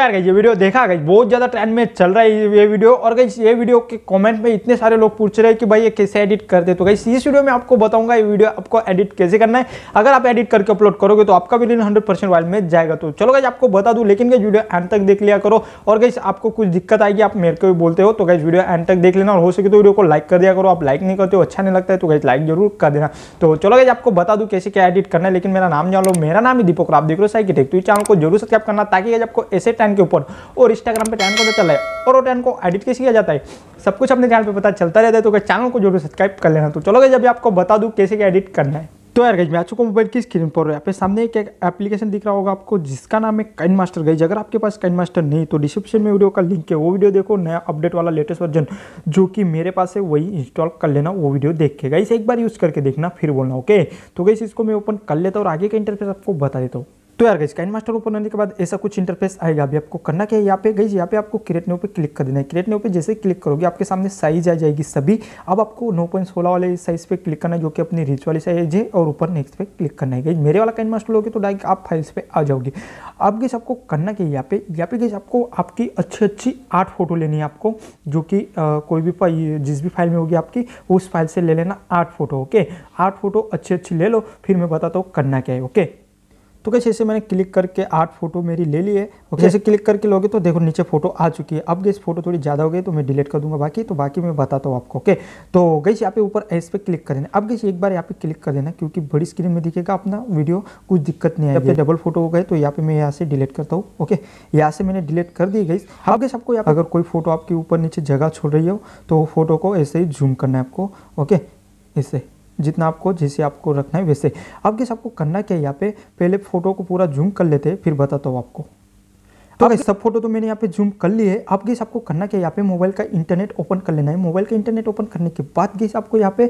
यार ये वीडियो देखा गई बहुत ज़्यादा ट्रेंड में चल रहा है ये वीडियो और गई ये वीडियो के कमेंट में इतने सारे लोग पूछ रहे हैं कि भाई ये कैसे एडिट करते तो गई इस वीडियो में आपको बताऊंगा ये वीडियो आपको एडिट कैसे करना है अगर आप एडिट करके अपलोड करोगे तो आपका वीडियो हंड्रेड परसेंट वाइल में जाएगा तो चलो गई आपको बता दूँ लेकिन गई वीडियो एंड तक देख लिया करो और गई आपको कुछ दिक्कत आएगी आप मेरे को भी बोलते हो तो गई वीडियो एंड तक देख लेना और हो सके तो वीडियो को लाइक कर दिया करो आप लाइक नहीं करते हो अच्छा नहीं लगता है तो गई लाइक जरूर कर देना तो चलो गई आपको बता दूँ कैसे क्या एडिट करना है लेकिन मेरा नाम जान लो मेरा नाम ही दीपक आप देख लो साइकिटेक तो चैनल को जरूर सब्सक्राइब करना ताकि आपको ऐसे टाइम टेन के ऊपर और इंस्टाग्राम पे टेन को तो चल है और वो टेन को एडिट कैसे किया जाता है सब कुछ अपने चैनल पे पता चलता रहता है तो चैनल को जरूर सब्सक्राइब कर लेना तो चलो गए जब आपको बता दूँ कैसे क्या एडिट करना है तो यार गई मैं आ चुका मोबाइल की स्क्रीन पर यहाँ पे सामने एक एप्लीकेशन दिख रहा होगा आपको जिसका नाम है काइन मास्टर गई अगर आपके पास काइन मास्टर नहीं तो डिस्क्रिप्शन में वीडियो का लिंक है वो वीडियो देखो नया अपडेट वाला लेटेस्ट वर्जन जो कि मेरे पास है वही इंस्टॉल कर लेना वो वीडियो देख के गई एक बार यूज़ करके देखना फिर बोलना ओके तो गई इसको मैं ओपन कर लेता हूँ और आगे का इंटरफेस आपको बता देता हूँ तो यार गई काइन मास्टर ओपन होने के बाद ऐसा कुछ इंटरफेस आएगा अभी आपको करना क्या है यहाँ पे गई यहाँ पे आपको क्रिएट न्यू पे क्लिक कर देना है क्रिएट न्यू पे जैसे क्लिक करोगे आपके सामने साइज आ जाएगी सभी अब आपको नौ पॉइंट सोलह वाले साइज पे क्लिक करना है जो कि अपनी रिच वाली साइज है और ऊपर नेक्स्ट पे क्लिक करना है गई मेरे वाला काइन मास्टर लोगे तो डायरेक्ट आप फाइल्स पर आ जाओगे अब गई आपको करना क्या है यहाँ पे यहाँ पे गई आपको आपकी अच्छी अच्छी आठ फोटो लेनी है आपको जो कि कोई भी जिस भी फाइल में होगी आपकी उस फाइल से ले लेना आठ फोटो ओके आठ फोटो अच्छी अच्छी ले लो फिर मैं बताता हूँ करना क्या है ओके तो कैसे ऐसे मैंने क्लिक करके आठ फोटो मेरी ले ली है और जैसे क्लिक करके लोगे तो देखो नीचे फोटो आ चुकी है अब गई फोटो थोड़ी ज़्यादा हो गई तो मैं डिलीट कर दूंगा बाकी तो बाकी मैं बताता हूँ आपको ओके तो गई यहाँ पे ऊपर एस पे क्लिक कर देना अब गई एक बार यहाँ पे क्लिक कर देना क्योंकि बड़ी स्क्रीन में दिखेगा अपना वीडियो कुछ दिक्कत नहीं आएगी डबल फोटो हो गए तो यहाँ पे मैं यहाँ से डिलीट करता हूँ ओके यहाँ से मैंने डिलीट कर दी गई अब गई आपको अगर कोई फोटो आपके ऊपर नीचे जगह छोड़ रही हो तो फोटो को ऐसे ही जूम करना है आपको ओके ऐसे जितना आपको जैसे आपको रखना है वैसे अब किस आपको करना क्या है यहाँ पे पहले फ़ोटो को पूरा जूम कर लेते हैं फिर बताता हूँ आपको तो गई सब फोटो तो मैंने यहाँ पे जूम कर ली है आप गैस आपको करना क्या यहाँ पे मोबाइल का इंटरनेट ओपन कर लेना है मोबाइल का इंटरनेट ओपन करने के बाद गैस आपको यहाँ पे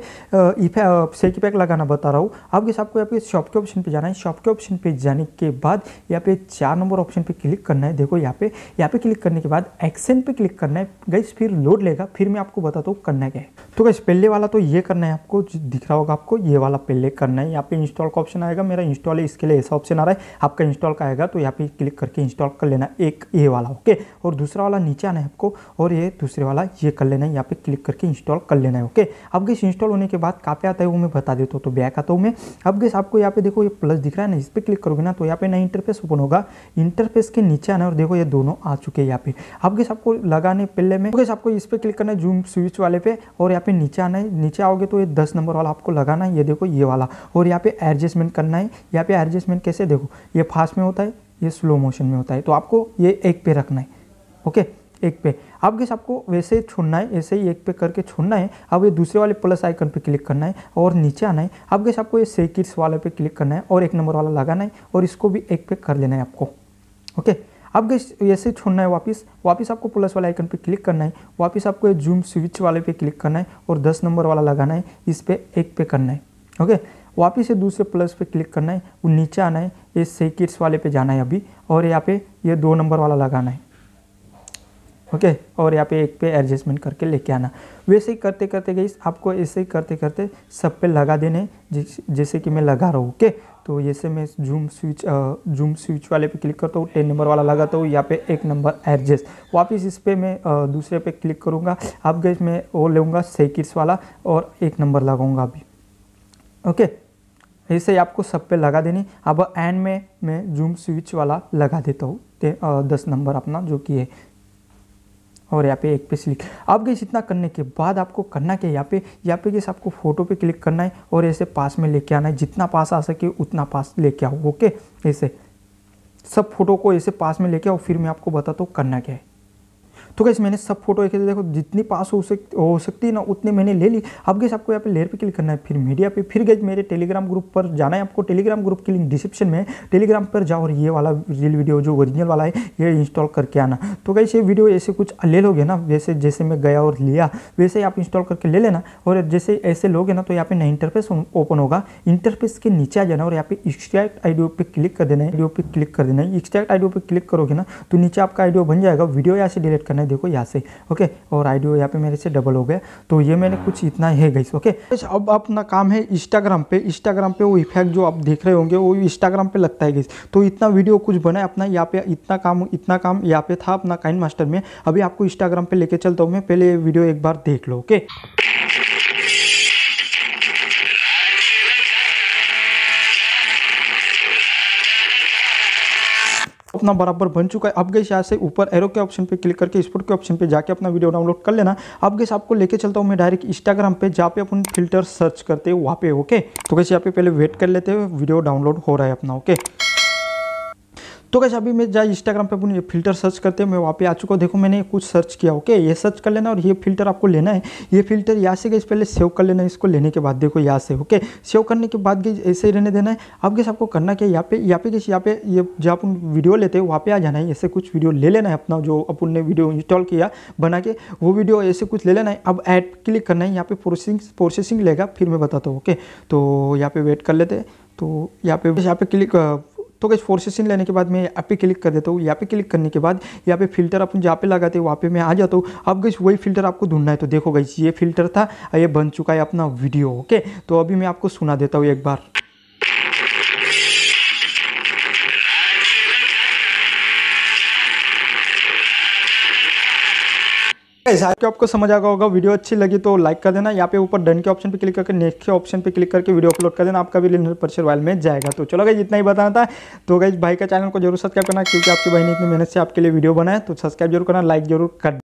सेक पैक लगाना बता रहा हूँ आप गैस आपको यहाँ पे शॉप के ऑप्शन पे जाना है शॉप के ऑप्शन पे जाने के बाद यहाँ पे चार नंबर ऑप्शन पे क्लिक करना है देखो यहाँ पे यहाँ पे क्लिक करने के बाद एक्शन पे क्लिक करना है गैस फिर लोड लेगा फिर मैं आपको बताता हूँ करना क्या है तो गैस पहले वाला तो ये करना है आपको दिख रहा होगा आपको ये वाला पहले करना है यहाँ पे इंस्टॉल का ऑप्शन आएगा मेरा इंस्टॉल है इसके लिए ऐसा ऑप्शन आ रहा है आपका इंस्टॉल का आएगा तो यहाँ पे क्लिक करके इंस्टॉल कर लेना है एक ये वाला ओके और दूसरा वाला नीचे आना है आपको और ये दूसरे वाला ये कर लेना है यहाँ पे क्लिक करके इंस्टॉल कर लेना है ओके अब गैस इंस्टॉल होने के बाद कहाँ पे आता है वो मैं बता देता हूँ तो बैक आता हूँ मैं अब गैस आपको यहाँ पे देखो ये प्लस दिख रहा है ना इस पर क्लिक करोगे ना तो यहाँ पे ना इंटरफेस ओपन होगा इंटरफेस के नीचे आना और देखो ये दोनों आ चुके हैं यहाँ पे अब गैस आपको लगाने पहले में गैस आपको इस पर क्लिक करना है जूम स्विच वाले पे और यहाँ पे नीचे आना है नीचे आओगे तो ये दस नंबर वाला आपको लगाना है ये देखो ये वाला और यहाँ पे एडजस्टमेंट करना है यहाँ पे एडजस्टमेंट कैसे देखो ये फास्ट में होता है ये स्लो मोशन में होता है तो आपको ये एक पे रखना है ओके एक पे अब गैस आपको वैसे छोड़ना है ऐसे ही एक पे करके छोड़ना है अब ये दूसरे वाले प्लस आइकन पे क्लिक करना है और नीचे आना है अब गैस आपको ये सेकिट्स वाले पे क्लिक करना है और एक नंबर वाला लगाना है और इसको भी एक पे कर लेना है आपको ओके अब गैस ऐसे छोड़ना है वापस वापस आपको प्लस वाले आइकन पर क्लिक करना है वापस आपको ये जूम स्विच वाले पे क्लिक करना है और दस नंबर वाला लगाना है इस पर एक पे करना है ओके वापिस से दूसरे प्लस पे क्लिक करना है वो नीचे आना है ये सेकिट्स वाले पे जाना है अभी और यहाँ पे ये दो नंबर वाला लगाना है ओके और यहाँ पे एक पे एडजस्टमेंट करके लेके आना वैसे ही करते करते गई आपको ऐसे ही करते करते सब पे लगा देने जैसे कि मैं लगा रहा हूँ ओके तो जैसे मैं जूम स्विच जूम स्विच वाले पे क्लिक करता हूँ टेन नंबर वाला लगाता तो हूँ यहाँ पे एक नंबर एडजस्ट वापस इस पर मैं दूसरे पे क्लिक करूँगा अब गई मैं वो लूँगा सेकिट्स वाला और एक नंबर लगाऊँगा अभी ओके ऐसे ही आपको सब पे लगा देनी अब एंड में मैं जूम स्विच वाला लगा देता हूँ दस नंबर अपना जो कि है और यहाँ पे एक पे क्लिक अब गई इतना करने के बाद आपको करना क्या यहाँ पे यहाँ पे गैस आपको फोटो पे क्लिक करना है और ऐसे पास में लेके आना है जितना पास आ सके उतना पास लेके आओ ओके ऐसे सब फोटो को ऐसे पास में लेके आओ फिर मैं आपको बताता हूँ करना क्या है तो कैसे मैंने सब फोटो एक देखो जितनी पास हो सकती हो सकती है ना उतनी मैंने ले ली अब गैस आपको यहाँ पे लेयर पे क्लिक करना है फिर मीडिया पे फिर गैस मेरे टेलीग्राम ग्रुप पर जाना है आपको टेलीग्राम ग्रुप के लिंक डिस्क्रिप्शन में टेलीग्राम पर जाओ और ये वाला रील वीडियो जो ओरिजिनल वाला है ये इंस्टॉल करके आना तो कैसे ये वीडियो ऐसे कुछ ले लोगे ना वैसे जैसे मैं गया और लिया वैसे ही आप इंस्टॉल करके ले लेना और जैसे ऐसे लोगे ना तो यहाँ पे नया इंटरफेस ओपन होगा इंटरफेस के नीचे आ जाना और यहाँ पे एक्सट्रैक्ट आइडियो पे क्लिक कर देना है आइडियो पर क्लिक कर देना है एक्सट्रैक्ट आइडियो पे क्लिक करोगे ना तो नीचे आपका आइडियो बन जाएगा वीडियो यहाँ से डिलीट करना करना है देखो यहाँ से ओके और आईडी यहाँ पे मेरे से डबल हो गया तो ये मैंने हाँ। कुछ इतना है गई ओके अब अपना काम है इंस्टाग्राम पे इंस्टाग्राम पे वो इफेक्ट जो आप देख रहे होंगे वो इंस्टाग्राम पे लगता है गई तो इतना वीडियो कुछ बनाए अपना यहाँ पे इतना काम इतना काम यहाँ पे था अपना काइन मास्टर में अभी आपको इंस्टाग्राम पे लेके चलता हूँ मैं पहले वीडियो एक बार देख लो ओके अपना बराबर बन चुका है अब गए यहाँ से ऊपर एरो के ऑप्शन पे क्लिक करके स्पोर्ट के ऑप्शन पे जाके अपना वीडियो डाउनलोड कर लेना अब गैस आपको लेके चलता हूँ मैं डायरेक्ट इंस्टाग्राम पे जहाँ पे अपन फिल्टर सर्च करते हैं वहाँ पे ओके तो कैसे यहाँ पे पहले वेट कर लेते हैं वीडियो डाउनलोड हो रहा है अपना ओके तो कैसे अभी मैं जाए इंस्टाग्राम पे अपने ये फिल्टर सर्च करते हैं मैं वहाँ पे आ चुका हूँ देखो मैंने कुछ सर्च किया ओके ये सर्च कर लेना और ये फिल्टर आपको लेना है ये फिल्टर यहाँ से गई पहले सेव कर लेना इसको लेने के बाद देखो यहाँ से ओके सेव करने के बाद गई ऐसे ही रहने देना है अब गैस आपको करना क्या यहाँ पे यहाँ पे गैस यहाँ पे ये जो अपन वीडियो लेते हैं वहाँ पे आ जाना है ऐसे कुछ वीडियो ले लेना है अपना जो अपन ने वीडियो इंस्टॉल किया बना के वो वीडियो ऐसे कुछ ले लेना है अब ऐड क्लिक करना है यहाँ पे प्रोसेसिंग प्रोसेसिंग लेगा फिर मैं बताता हूँ ओके तो यहाँ पे वेट कर लेते हैं तो यहाँ पे यहाँ पे क्लिक तो गैस फोर्सेसिन लेने के बाद मैं यहाँ पे क्लिक कर देता हूँ यहाँ पे क्लिक करने के बाद यहाँ पे फिल्टर अपन जहाँ पे लगाते हैं वहाँ पे मैं आ जाता हूँ अब गई वही फिल्टर आपको ढूंढना है तो देखो गई ये फिल्टर था ये बन चुका है अपना वीडियो ओके तो अभी मैं आपको सुना देता हूँ एक बार कि आपको समझ आ गया होगा वीडियो अच्छी लगी तो लाइक कर देना यहाँ पे ऊपर डन के ऑप्शन पे क्लिक करके नेक्स्ट के ऑप्शन पे क्लिक करके वीडियो अपलोड कर देना आपका भी लिंक परचर वाइल में जाएगा तो चलो गई इतना ही बताना था तो गाइज भाई का चैनल को जरूर सब्सक्राइब करना क्योंकि आपकी भाई ने इतनी मेहनत से आपके लिए वीडियो बनाए तो सब्सक्राइब जरूर करना लाइक जरूर कर